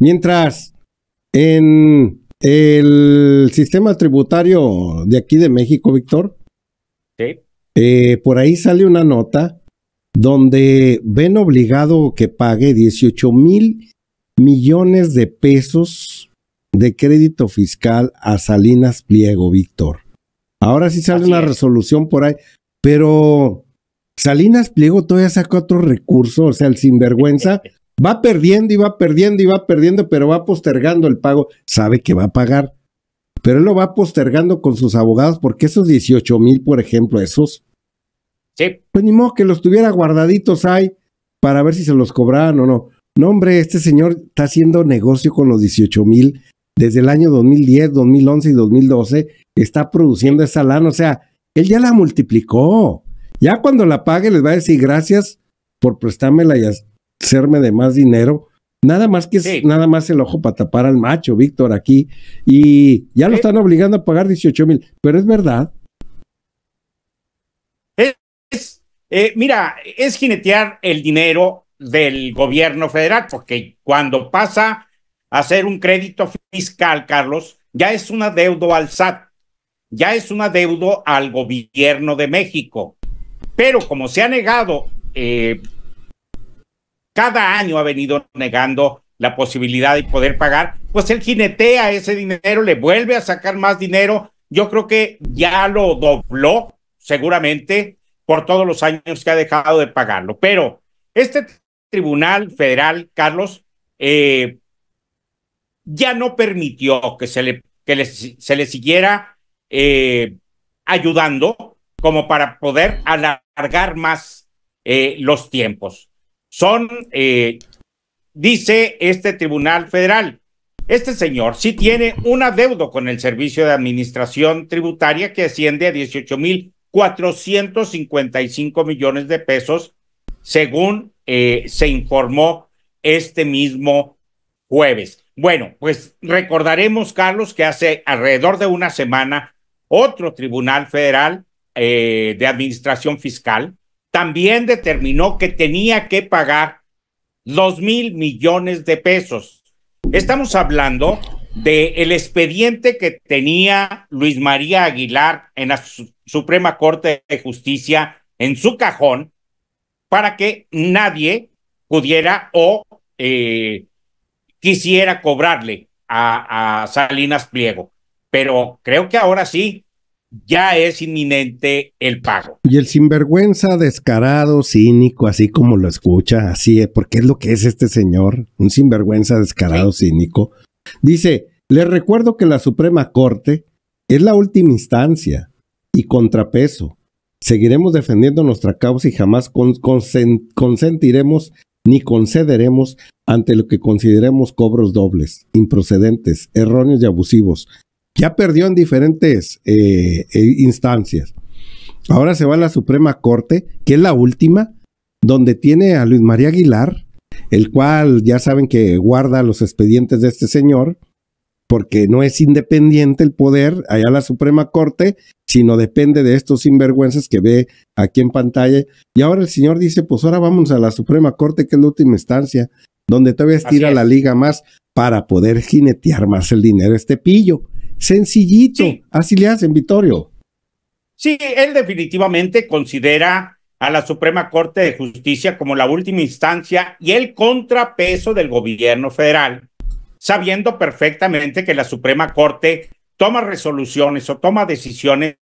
Mientras en el sistema tributario de aquí de México, Víctor, eh, por ahí sale una nota donde ven obligado que pague 18 mil millones de pesos de crédito fiscal a Salinas Pliego, Víctor. Ahora sí sale una resolución por ahí, pero Salinas Pliego todavía saca otro recurso, o sea, el sinvergüenza Va perdiendo y va perdiendo y va perdiendo, pero va postergando el pago. Sabe que va a pagar, pero él lo va postergando con sus abogados porque esos 18 mil, por ejemplo, esos. Sí. Pues ni modo que los tuviera guardaditos ahí para ver si se los cobraban o no. No, hombre, este señor está haciendo negocio con los 18 mil desde el año 2010, 2011 y 2012. Está produciendo esa lana, o sea, él ya la multiplicó. Ya cuando la pague les va a decir gracias por prestármela y, serme de más dinero. Nada más que nada más el ojo para tapar al macho, Víctor, aquí. Y ya lo están obligando a pagar 18 mil. Pero es verdad. Es, eh, mira, es jinetear el dinero del gobierno federal, porque cuando pasa a hacer un crédito fiscal, Carlos, ya es un adeudo al SAT, ya es un adeudo al gobierno de México. Pero como se ha negado eh, cada año ha venido negando la posibilidad de poder pagar, pues él jinetea ese dinero, le vuelve a sacar más dinero. Yo creo que ya lo dobló, seguramente, por todos los años que ha dejado de pagarlo. Pero este tribunal federal, Carlos, eh, ya no permitió que se le, se le siguiera eh, ayudando como para poder alargar más eh, los tiempos son, eh, dice este Tribunal Federal, este señor sí tiene un adeudo con el Servicio de Administración Tributaria que asciende a 18.455 millones de pesos, según eh, se informó este mismo jueves. Bueno, pues recordaremos, Carlos, que hace alrededor de una semana otro Tribunal Federal eh, de Administración Fiscal también determinó que tenía que pagar dos mil millones de pesos. Estamos hablando del expediente que tenía Luis María Aguilar en la Suprema Corte de Justicia en su cajón para que nadie pudiera o eh, quisiera cobrarle a Salinas Pliego. Pero creo que ahora sí ya es inminente el pago. Y el sinvergüenza, descarado, cínico, así como lo escucha, así es, porque es lo que es este señor, un sinvergüenza, descarado, cínico. Dice, ...le recuerdo que la Suprema Corte es la última instancia y contrapeso. Seguiremos defendiendo nuestra causa y jamás consentiremos ni concederemos ante lo que consideremos cobros dobles, improcedentes, erróneos y abusivos, ya perdió en diferentes eh, eh, instancias. Ahora se va a la Suprema Corte, que es la última, donde tiene a Luis María Aguilar, el cual ya saben que guarda los expedientes de este señor, porque no es independiente el poder allá la Suprema Corte, sino depende de estos sinvergüenzas que ve aquí en pantalla. Y ahora el señor dice, pues ahora vamos a la Suprema Corte, que es la última instancia, donde todavía estira la liga más para poder jinetear más el dinero este pillo. Sencillito, así le hacen, Vitorio. Sí, él definitivamente considera a la Suprema Corte de Justicia como la última instancia y el contrapeso del gobierno federal, sabiendo perfectamente que la Suprema Corte toma resoluciones o toma decisiones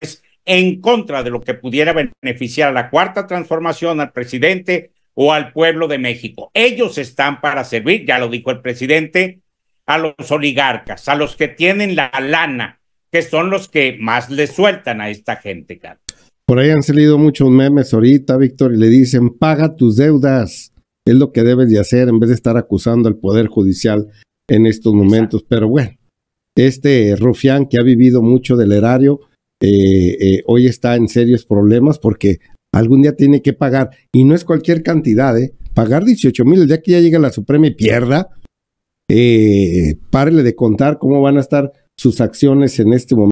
en contra de lo que pudiera beneficiar a la cuarta transformación, al presidente o al pueblo de México. Ellos están para servir, ya lo dijo el presidente, a los oligarcas, a los que tienen la lana, que son los que más le sueltan a esta gente, Carlos. Por ahí han salido muchos memes ahorita, Víctor, y le dicen, paga tus deudas. Es lo que debes de hacer en vez de estar acusando al Poder Judicial en estos momentos. Pero bueno, este rufián que ha vivido mucho del erario, eh, eh, hoy está en serios problemas porque algún día tiene que pagar. Y no es cualquier cantidad, ¿eh? Pagar 18 mil ya que ya llega la Suprema y pierda, eh, párele de contar cómo van a estar sus acciones en este momento